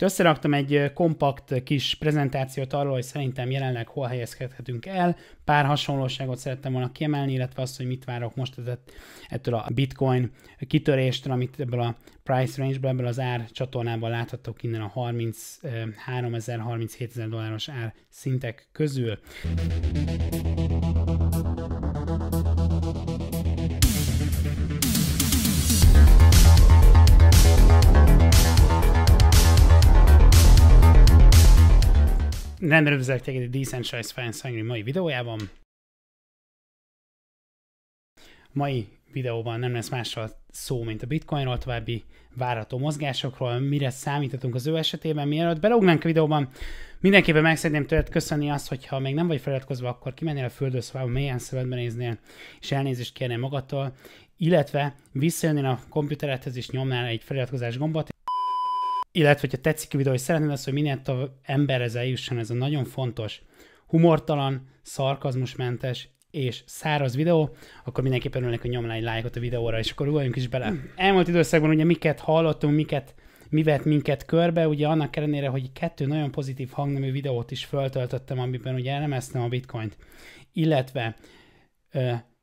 Itt összeraktam egy kompakt kis prezentációt arról, hogy szerintem jelenleg hol helyezkedhetünk el. Pár hasonlóságot szerettem volna kiemelni, illetve azt, hogy mit várok most ettől a bitcoin kitöréstől, amit ebből a price range-ből, ebből az ár csatornában láthatok innen a 33.000-37.000 dolláros ár szintek közül. nem rövzelek téged a Decentralized Finance Hungry mai videójában. Mai videóban nem lesz másra szó, mint a bitcoinról, további várható mozgásokról, mire számíthatunk az ő esetében, mielőtt beleugnánk a videóban. Mindenképpen meg szeretném tőled köszönni azt, hogyha még nem vagy feliratkozva, akkor kimennél a földőszobába, mélyen szövetben néznél, és elnézést kérnél magadtól, illetve visszajönnél a komputerethez, és nyomnál egy feliratkozás gombot, illetve, hogyha tetszik a videó, hogy szeretnél, azt, hogy minél több emberhez eljusson ez a nagyon fontos, humortalan, szarkazmusmentes és száraz videó, akkor mindenképpen örülnek, hogy nyomlál egy lájkot a videóra, és akkor ugorjunk is bele. Elmúlt időszakban ugye miket hallottunk, miket mi vett minket körbe, ugye annak ellenére, hogy kettő nagyon pozitív hangnemű videót is föltöltöttem, amiben ugye elemeztem a bitcoint, illetve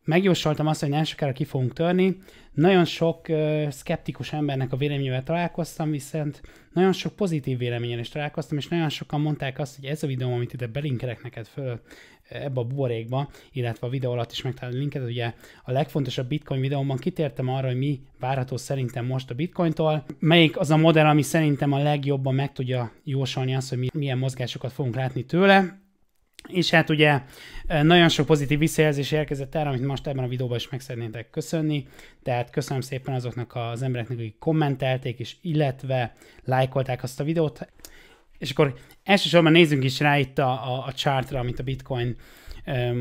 megjósoltam azt, hogy nem sokára ki fogunk törni. Nagyon sok ö, szkeptikus embernek a véleményével találkoztam, viszont nagyon sok pozitív véleményen is találkoztam, és nagyon sokan mondták azt, hogy ez a videó, amit ide belinkelek neked föl ebbe a buborékba, illetve a videó alatt is megtalálod a linket, ugye a legfontosabb bitcoin videómban kitértem arra, hogy mi várható szerintem most a bitcointól, melyik az a modell, ami szerintem a legjobban meg tudja jósolni azt, hogy milyen mozgásokat fogunk látni tőle, és hát ugye nagyon sok pozitív visszajelzés érkezett erre, amit most ebben a videóban is meg szeretnétek köszönni. Tehát köszönöm szépen azoknak az embereknek, akik kommentelték, és illetve lájkolták azt a videót. És akkor elsősorban nézzünk is rá itt a, a, a chartra, amit a Bitcoin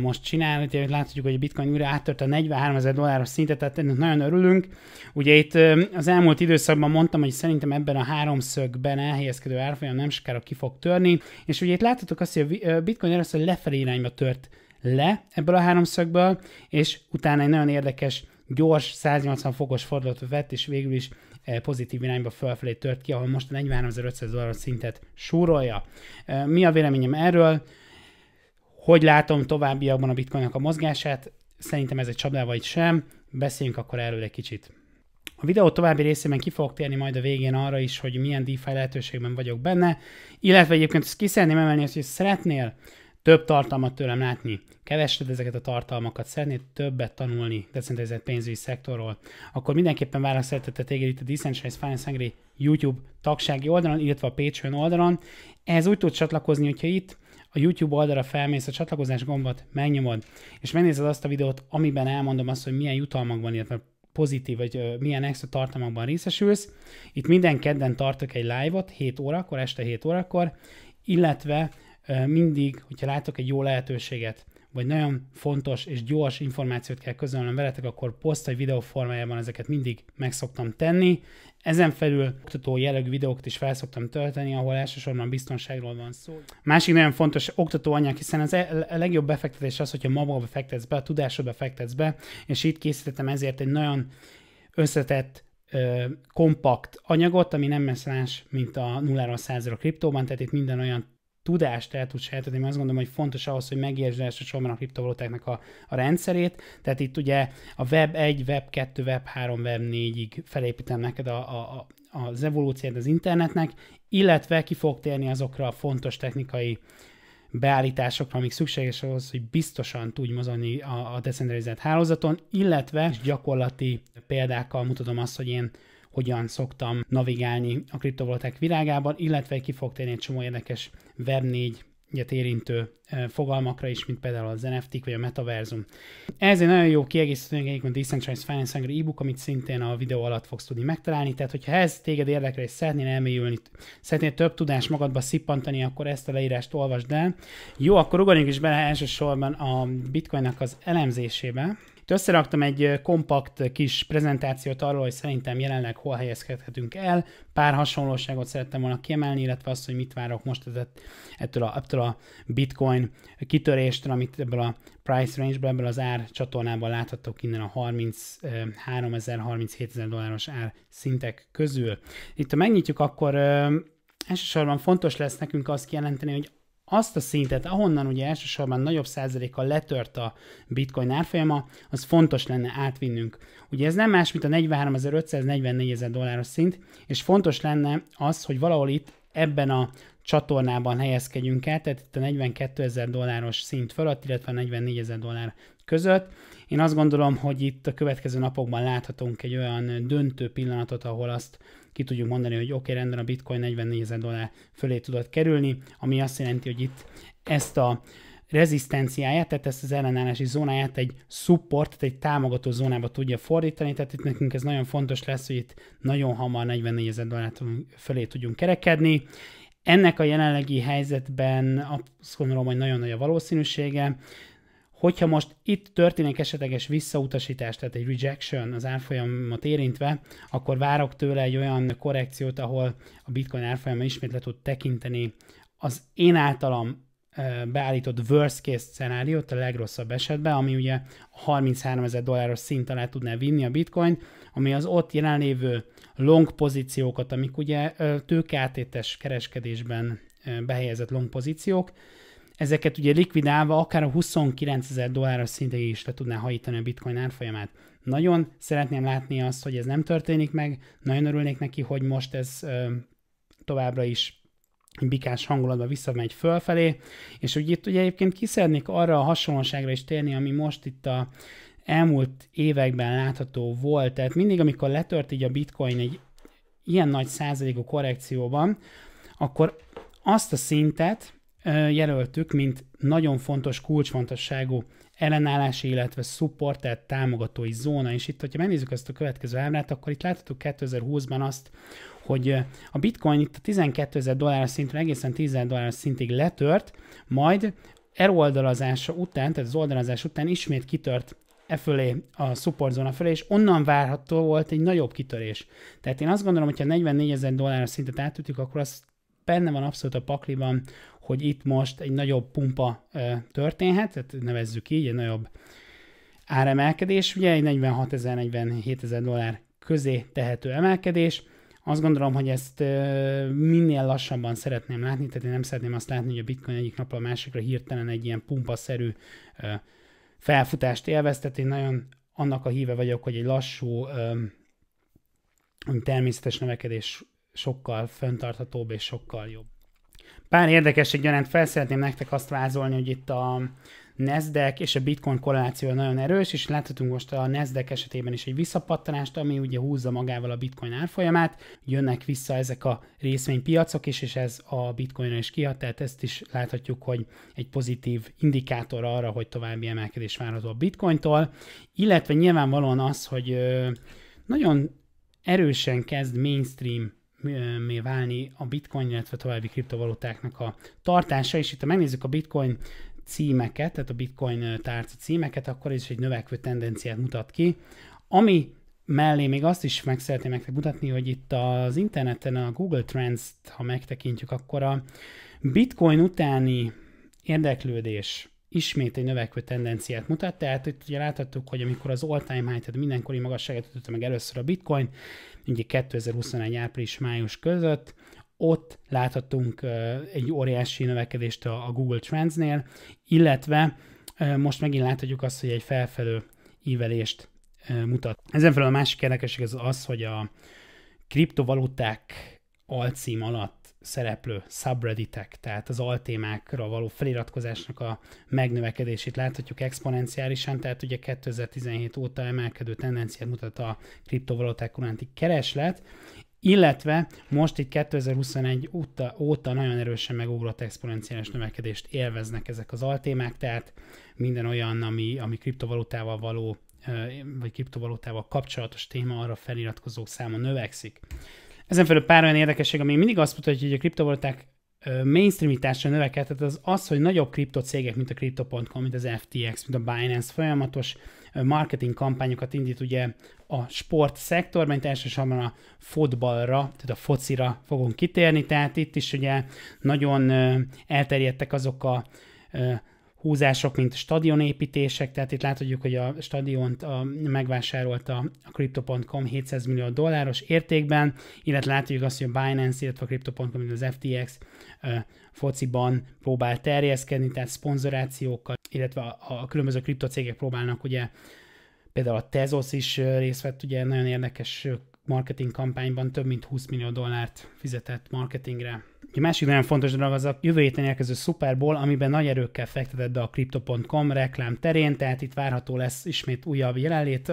most csinál. Ugye látjuk, hogy a bitcoin újra áttört a 43 ezer dolláros szintet, tehát ennek nagyon örülünk. Ugye itt az elmúlt időszakban mondtam, hogy szerintem ebben a háromszögben elhelyezkedő árfolyam nem sokára ki fog törni, és ugye itt láthatok azt, hogy a bitcoin először lefelé irányba tört le ebből a háromszögből, és utána egy nagyon érdekes gyors 180 fokos fordulatot vett, és végül is pozitív irányba felfelé tört ki, ahol most a 43.500 dolláros szintet súrolja. Mi a véleményem erről? Hogy látom továbbiakban a bitcoinnak a mozgását? Szerintem ez egy csapda vagy sem. Beszéljünk akkor erről egy kicsit. A videó további részében ki fogok térni majd a végén arra is, hogy milyen DeFi lehetőségben vagyok benne, illetve egyébként ezt kiszeretném emelni, hogy szeretnél több tartalmat tőlem látni, kevesed ezeket a tartalmakat, szeretnéd többet tanulni decentralizált pénzügyi szektorról, akkor mindenképpen válasz a téged itt a Decentralized Finance Hungary YouTube tagsági oldalon, illetve a Patreon oldalon. Ez úgy tud csatlakozni, hogyha itt a YouTube oldalra felmész, a csatlakozás gombot megnyomod, és megnézed azt a videót, amiben elmondom azt, hogy milyen jutalmakban, illetve pozitív, vagy milyen extra tartalmakban részesülsz. Itt minden kedden tartok egy live-ot, 7 órakor, este 7 órakor, illetve mindig, hogyha látok egy jó lehetőséget, vagy nagyon fontos és gyors információt kell közölnöm veletek, akkor poszt vagy videó formájában ezeket mindig meg szoktam tenni. Ezen felül oktató jellegű videókat is felszoktam tölteni, ahol elsősorban biztonságról van szó. Másik nagyon fontos oktató anyag, hiszen az e- a legjobb befektetés az, hogyha magadba fektetsz be, a tudásodba fektetsz be, és itt készítettem ezért egy nagyon összetett ö, kompakt anyagot, ami nem messze más, mint a nulláról százra kriptóban, tehát itt minden olyan tudást el tud sejteni, mert azt gondolom, hogy fontos ahhoz, hogy megértsd elsősorban a kriptovalutáknak a, a rendszerét. Tehát itt ugye a Web 1, Web 2, Web 3, Web 4-ig felépítem neked a, a, a, az evolúciót az internetnek, illetve ki fog térni azokra a fontos technikai beállításokra, amik szükséges ahhoz, hogy biztosan tudj mozogni a, a decentralizált hálózaton, illetve gyakorlati példákkal mutatom azt, hogy én hogyan szoktam navigálni a kriptovaluták világában, illetve ki fog térni egy csomó érdekes Web4 egyet érintő e, fogalmakra is, mint például az nft vagy a metaverzum. Ez egy nagyon jó kiegészítő egyik a Decentralized Finance Angry e-book, amit szintén a videó alatt fogsz tudni megtalálni, tehát hogyha ez téged érdekel és szeretnél elmélyülni, szeretnél több tudást magadba szippantani, akkor ezt a leírást olvasd el. Jó, akkor ugorjunk is bele elsősorban a bitcoinnak az elemzésébe. Itt összeraktam egy kompakt kis prezentációt arról, hogy szerintem jelenleg hol helyezkedhetünk el. Pár hasonlóságot szerettem volna kiemelni, illetve azt, hogy mit várok most ettől a, ettől a bitcoin kitöréstől, amit ebből a price range-ből, ebből az ár csatornában láthatok innen a 33.000-37.000 dolláros ár szintek közül. Itt ha megnyitjuk, akkor elsősorban fontos lesz nekünk azt kijelenteni, hogy azt a szintet, ahonnan ugye elsősorban nagyobb százalékkal letört a bitcoin árfolyama, az fontos lenne átvinnünk. Ugye ez nem más, mint a 43.544.000 dolláros szint, és fontos lenne az, hogy valahol itt ebben a csatornában helyezkedjünk el, tehát itt a 42.000 dolláros szint fölött, illetve a 44.000 dollár között. Én azt gondolom, hogy itt a következő napokban láthatunk egy olyan döntő pillanatot, ahol azt ki tudjuk mondani, hogy oké, okay, rendben a bitcoin 44 ezer dollár fölé tudott kerülni, ami azt jelenti, hogy itt ezt a rezisztenciáját, tehát ezt az ellenállási zónáját egy support, tehát egy támogató zónába tudja fordítani, tehát itt nekünk ez nagyon fontos lesz, hogy itt nagyon hamar 44 ezer dollár fölé tudjunk kerekedni. Ennek a jelenlegi helyzetben azt gondolom, hogy nagyon nagy a valószínűsége, Hogyha most itt történik esetleges visszautasítás, tehát egy rejection az árfolyamat érintve, akkor várok tőle egy olyan korrekciót, ahol a bitcoin árfolyama ismét le tud tekinteni az én általam beállított worst case szenáriót a legrosszabb esetben, ami ugye a 33 ezer dolláros szint alá tudná vinni a bitcoin, ami az ott jelenlévő long pozíciókat, amik ugye tőkeátétes kereskedésben behelyezett long pozíciók, ezeket ugye likvidálva akár a 29 ezer dolláros szintig is le tudná hajítani a bitcoin árfolyamát. Nagyon szeretném látni azt, hogy ez nem történik meg, nagyon örülnék neki, hogy most ez ö, továbbra is bikás hangulatban visszamegy fölfelé, és ugye itt ugye egyébként kiszernék arra a hasonlóságra is térni, ami most itt a elmúlt években látható volt, tehát mindig, amikor letört így a bitcoin egy ilyen nagy százalékú korrekcióban, akkor azt a szintet, jelöltük, mint nagyon fontos, kulcsfontosságú ellenállási, illetve support, tehát támogatói zóna. És itt, hogyha megnézzük ezt a következő ábrát, akkor itt láthatjuk 2020-ban azt, hogy a bitcoin itt a 12 ezer dollár szintre egészen 10 ezer dollár szintig letört, majd eloldalazása után, tehát az oldalazás után ismét kitört e fölé, a support zóna fölé, és onnan várható volt egy nagyobb kitörés. Tehát én azt gondolom, hogyha 44 ezer dollár szintet átütjük, akkor az benne van abszolút a pakliban, hogy itt most egy nagyobb pumpa történhet, tehát nevezzük így, egy nagyobb áremelkedés, ugye egy 46 47000 dollár közé tehető emelkedés. Azt gondolom, hogy ezt minél lassabban szeretném látni, tehát én nem szeretném azt látni, hogy a bitcoin egyik napra a másikra hirtelen egy ilyen pumpaszerű felfutást élvez, tehát én nagyon annak a híve vagyok, hogy egy lassú, természetes növekedés sokkal fenntarthatóbb és sokkal jobb. Pár érdekes érdekesség gyanánt felszeretném nektek azt vázolni, hogy itt a Nasdaq és a Bitcoin korreláció nagyon erős, és láthatunk most a Nasdaq esetében is egy visszapattanást, ami ugye húzza magával a Bitcoin árfolyamát, jönnek vissza ezek a részvénypiacok is, és ez a Bitcoinra is kihat, tehát ezt is láthatjuk, hogy egy pozitív indikátor arra, hogy további emelkedés várható a Bitcointól, illetve nyilvánvalóan az, hogy nagyon erősen kezd mainstream mi válni a bitcoin, illetve további kriptovalutáknak a tartása, és itt ha megnézzük a bitcoin címeket, tehát a bitcoin tárca címeket, akkor is egy növekvő tendenciát mutat ki, ami mellé még azt is meg szeretném nektek mutatni, hogy itt az interneten a Google Trends-t, ha megtekintjük, akkor a bitcoin utáni érdeklődés ismét egy növekvő tendenciát mutat, tehát itt ugye láthattuk, hogy amikor az all-time high, tehát mindenkori magasságát ütötte meg először a bitcoin, ugye 2021 április-május között, ott láthatunk egy óriási növekedést a Google Trendsnél, illetve most megint láthatjuk azt, hogy egy felfelő ívelést mutat. Ezen felül a másik érdekesség az az, hogy a kriptovaluták alcím alatt szereplő subredditek, tehát az altémákra való feliratkozásnak a megnövekedését láthatjuk exponenciálisan, tehát ugye 2017 óta emelkedő tendenciát mutat a kriptovaluták uránti kereslet, illetve most itt 2021 óta, óta nagyon erősen megugrott exponenciális növekedést élveznek ezek az altémák, tehát minden olyan, ami, ami kriptovalutával való, vagy kriptovalutával kapcsolatos téma, arra feliratkozók száma növekszik. Ezen felül pár olyan érdekesség, ami mindig azt mutatja, hogy a kriptovaluták mainstreamításra növekedett, az az, hogy nagyobb kriptocégek, mint a Crypto.com, mint az FTX, mint a Binance folyamatos marketing kampányokat indít ugye a sport szektorban, mint elsősorban a fotballra, tehát a focira fogunk kitérni, tehát itt is ugye nagyon elterjedtek azok a húzások, mint stadionépítések, tehát itt láthatjuk, hogy a stadiont a, megvásárolta a Crypto.com 700 millió dolláros értékben, illetve látjuk azt, hogy a Binance, illetve a Crypto.com, mint az FTX ö, fociban próbál terjeszkedni, tehát szponzorációkkal, illetve a, a különböző kriptocégek próbálnak ugye például a Tezos is részt vett, ugye nagyon érdekes marketing kampányban több mint 20 millió dollárt fizetett marketingre. Egy másik nagyon fontos dolog az a jövő héten érkező Super Bowl, amiben nagy erőkkel fektetett be a Crypto.com reklám terén, tehát itt várható lesz ismét újabb jelenlét,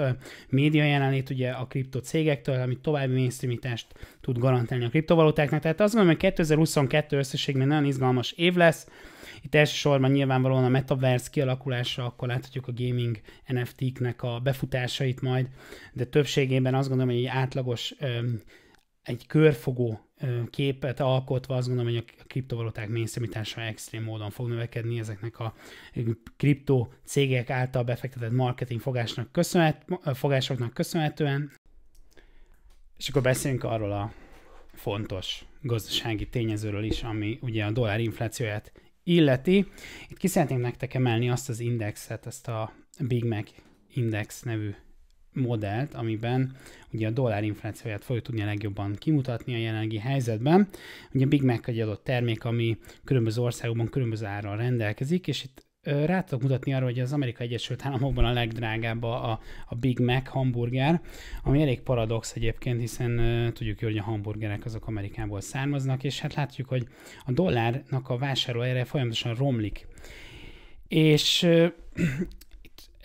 média jelenlét ugye a kripto cégektől, ami további mainstreamítást tud garantálni a kriptovalutáknak. Tehát azt gondolom, hogy 2022 összességben nagyon izgalmas év lesz, itt elsősorban nyilvánvalóan a metaverse kialakulása, akkor láthatjuk a gaming NFT-knek a befutásait majd, de többségében azt gondolom, hogy egy átlagos, egy körfogó képet alkotva, azt gondolom, hogy a kriptovaluták mainstreamítása extrém módon fog növekedni ezeknek a kripto cégek által befektetett marketing fogásnak köszönhet, fogásoknak köszönhetően. És akkor beszéljünk arról a fontos gazdasági tényezőről is, ami ugye a dollár inflációját illeti. Itt ki szeretném nektek emelni azt az indexet, ezt a Big Mac Index nevű modellt, amiben ugye a dollár inflációját fogjuk tudni a legjobban kimutatni a jelenlegi helyzetben. Ugye Big Mac egy adott termék, ami különböző országokban különböző árral rendelkezik, és itt rá tudok mutatni arra, hogy az Amerika Egyesült Államokban a legdrágább a, a Big Mac hamburger, ami elég paradox egyébként, hiszen uh, tudjuk jól, hogy a hamburgerek azok Amerikából származnak, és hát látjuk, hogy a dollárnak a vásárolóere folyamatosan romlik. És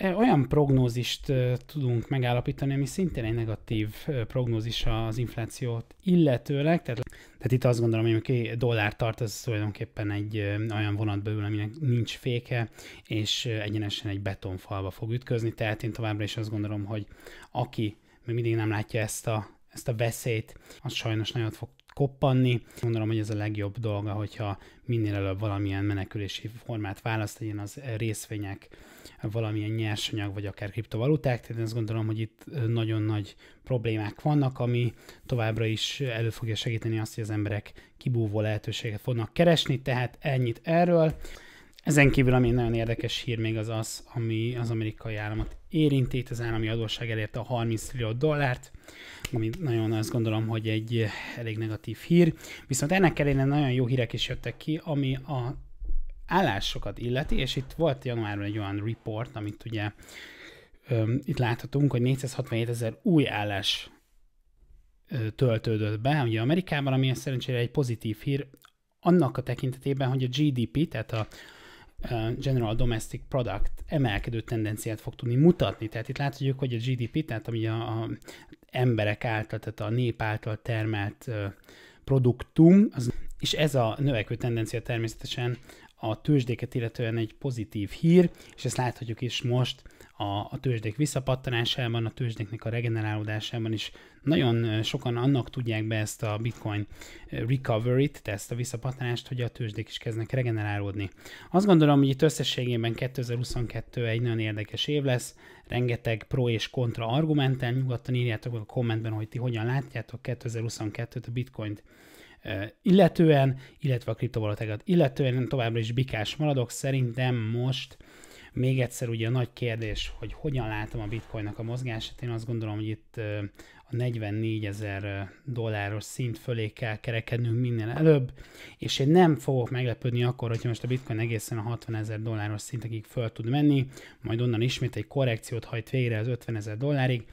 olyan prognózist tudunk megállapítani, ami szintén egy negatív prognózis az inflációt illetőleg. Tehát, tehát itt azt gondolom, hogy aki dollár tart, az tulajdonképpen egy olyan vonat belül, aminek nincs féke, és egyenesen egy betonfalba fog ütközni. Tehát én továbbra is azt gondolom, hogy aki még mindig nem látja ezt a ezt a veszélyt, az sajnos nagyot fog koppanni. Gondolom, hogy ez a legjobb dolga, hogyha minél előbb valamilyen menekülési formát választ, legyen az részvények, valamilyen nyersanyag, vagy akár kriptovaluták, tehát azt gondolom, hogy itt nagyon nagy problémák vannak, ami továbbra is elő fogja segíteni azt, hogy az emberek kibúvó lehetőséget fognak keresni, tehát ennyit erről. Ezen kívül, ami nagyon érdekes hír még az az, ami az amerikai államot érinti, az állami adósság elérte a 30 millió dollárt, ami nagyon azt gondolom, hogy egy elég negatív hír. Viszont ennek ellenére nagyon jó hírek is jöttek ki, ami a állásokat illeti, és itt volt januárban egy olyan report, amit ugye öm, itt láthatunk, hogy 467 ezer új állás ö, töltődött be, ugye Amerikában, ami szerencsére egy pozitív hír, annak a tekintetében, hogy a GDP, tehát a General Domestic Product emelkedő tendenciát fog tudni mutatni. Tehát itt látjuk, hogy a GDP, tehát ami a, a emberek által, tehát a nép által termelt produktum, az, és ez a növekvő tendencia természetesen a tőzsdéket illetően egy pozitív hír, és ezt láthatjuk is most a, a tőzsdék visszapattanásában, a tőzsdéknek a regenerálódásában is nagyon sokan annak tudják be ezt a bitcoin recovery-t, ezt a visszapattanást, hogy a tőzsdék is kezdnek regenerálódni. Azt gondolom, hogy itt összességében 2022 egy nagyon érdekes év lesz, rengeteg pro és kontra argumenten, nyugodtan írjátok a kommentben, hogy ti hogyan látjátok 2022-t a bitcoint illetően, illetve a kriptovalutákat illetően, továbbra is bikás maradok, szerintem most még egyszer ugye a nagy kérdés, hogy hogyan látom a bitcoinnak a mozgását. Én azt gondolom, hogy itt a 44 ezer dolláros szint fölé kell kerekednünk minél előbb, és én nem fogok meglepődni akkor, hogyha most a bitcoin egészen a 60 ezer dolláros szintekig föl tud menni, majd onnan ismét egy korrekciót hajt végre az 50 ezer dollárig,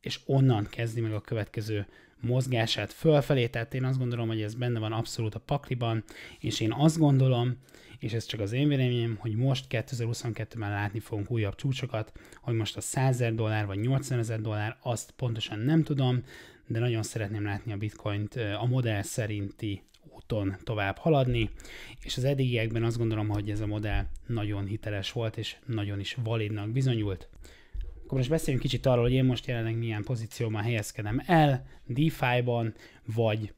és onnan kezdi meg a következő mozgását fölfelé, tehát én azt gondolom, hogy ez benne van abszolút a pakliban, és én azt gondolom, és ez csak az én véleményem, hogy most 2022-ben látni fogunk újabb csúcsokat, hogy most a 100 000 dollár vagy 80 ezer dollár, azt pontosan nem tudom, de nagyon szeretném látni a bitcoint a modell szerinti úton tovább haladni, és az eddigiekben azt gondolom, hogy ez a modell nagyon hiteles volt, és nagyon is validnak bizonyult akkor most beszéljünk kicsit arról, hogy én most jelenleg milyen pozícióban helyezkedem el, DeFi-ban, vagy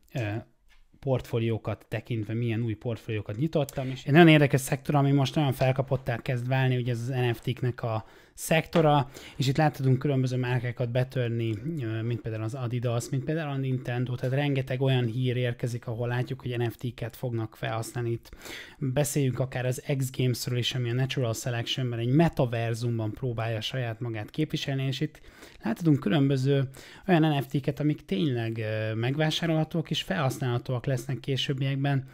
portfóliókat tekintve, milyen új portfóliókat nyitottam. És egy nagyon érdekes szektor, ami most nagyon felkapottá kezd válni, ugye ez az NFT-knek a szektora, és itt láthatunk különböző márkákat betörni, mint például az Adidas, mint például a Nintendo, tehát rengeteg olyan hír érkezik, ahol látjuk, hogy NFT-ket fognak felhasználni. Itt beszéljünk akár az X Gamesről is, ami a Natural selection mert egy metaverzumban próbálja saját magát képviselni, és itt láthatunk különböző olyan NFT-ket, amik tényleg megvásárolhatók és felhasználhatóak lesznek későbbiekben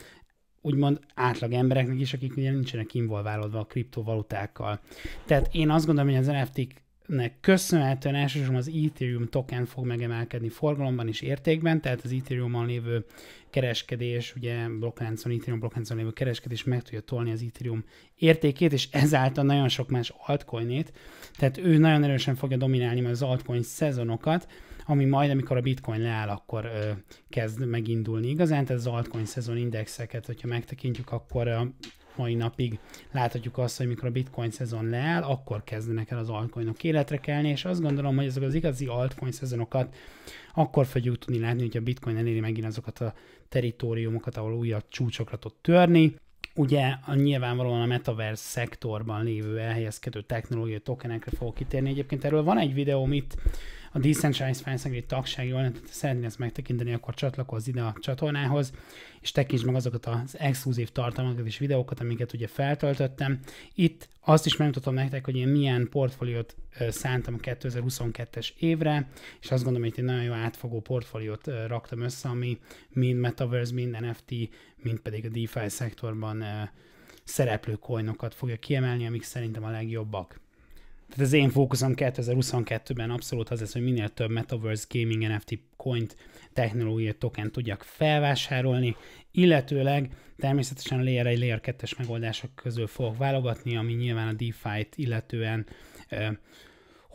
úgymond átlag embereknek is, akik ugye nincsenek involválódva a kriptovalutákkal. Tehát én azt gondolom, hogy az nft nek köszönhetően elsősorban az Ethereum token fog megemelkedni forgalomban és értékben, tehát az Ethereum-on lévő kereskedés, ugye blokkláncon, Ethereum blokkláncon lévő kereskedés meg tudja tolni az Ethereum értékét, és ezáltal nagyon sok más altcoinét, tehát ő nagyon erősen fogja dominálni az altcoin szezonokat, ami majd, amikor a bitcoin leáll, akkor ö, kezd megindulni igazán. Tehát az altcoin szezon indexeket, hogyha megtekintjük, akkor a mai napig láthatjuk azt, hogy mikor a bitcoin szezon leáll, akkor kezdenek el az altcoinok életre kelni, és azt gondolom, hogy ezek az igazi altcoin szezonokat akkor fogjuk tudni látni, hogy a bitcoin eléri megint azokat a teritoriumokat, ahol újabb csúcsokra tud törni, ugye a nyilvánvalóan a metaverse szektorban lévő elhelyezkedő technológiai tokenekre fogok kitérni. Egyébként erről van egy videóm itt a Decentralized Finance Agri tagság jól szeretnél ezt megtekinteni, akkor csatlakozz ide a csatornához, és tekintsd meg azokat az exkluzív tartalmakat és videókat, amiket ugye feltöltöttem. Itt azt is megmutatom nektek, hogy én milyen portfóliót szántam a 2022-es évre, és azt gondolom, hogy itt egy nagyon jó átfogó portfóliót raktam össze, ami mind Metaverse, mind NFT, mind pedig a DeFi szektorban szereplő coinokat fogja kiemelni, amik szerintem a legjobbak. Tehát az én fókuszom 2022-ben abszolút az lesz, hogy minél több Metaverse Gaming NFT coin technológiai token tudjak felvásárolni, illetőleg természetesen a Layer 1, Layer 2-es megoldások közül fogok válogatni, ami nyilván a DeFi-t illetően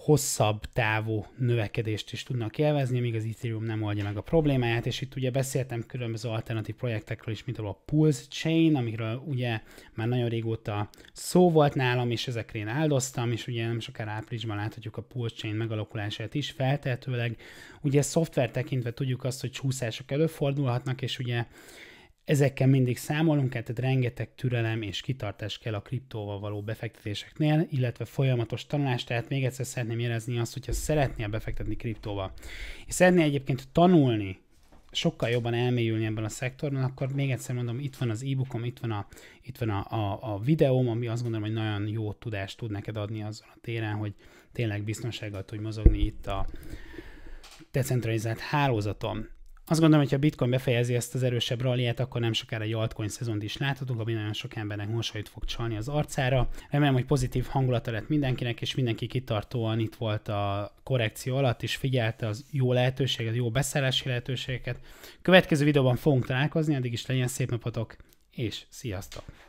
hosszabb távú növekedést is tudnak élvezni, míg az Ethereum nem oldja meg a problémáját, és itt ugye beszéltem különböző alternatív projektekről is, mint a Pulse Chain, amiről ugye már nagyon régóta szó volt nálam, és ezekre én áldoztam, és ugye nem sokára áprilisban láthatjuk a Pulse Chain megalakulását is, feltehetőleg ugye szoftver tekintve tudjuk azt, hogy csúszások előfordulhatnak, és ugye Ezekkel mindig számolunk kell, hát tehát rengeteg türelem és kitartás kell a kriptóval való befektetéseknél, illetve folyamatos tanulás, tehát még egyszer szeretném jelezni azt, hogyha szeretnél befektetni kriptóval, és szeretnél egyébként tanulni sokkal jobban elmélyülni ebben a szektorban, akkor még egyszer mondom, itt van az e-bookom, itt van a, itt van a, a, a videóm, ami azt gondolom, hogy nagyon jó tudást tud neked adni azon a téren, hogy tényleg biztonsággal tudj mozogni itt a decentralizált hálózaton azt gondolom, hogy ha Bitcoin befejezi ezt az erősebb ralliát, akkor nem sokára egy altcoin szezont is láthatunk, ami nagyon sok embernek mosolyt fog csalni az arcára. Remélem, hogy pozitív hangulata lett mindenkinek, és mindenki kitartóan itt volt a korrekció alatt, és figyelte az jó lehetőséget, jó beszállási lehetőségeket. Következő videóban fogunk találkozni, addig is legyen szép napotok, és sziasztok!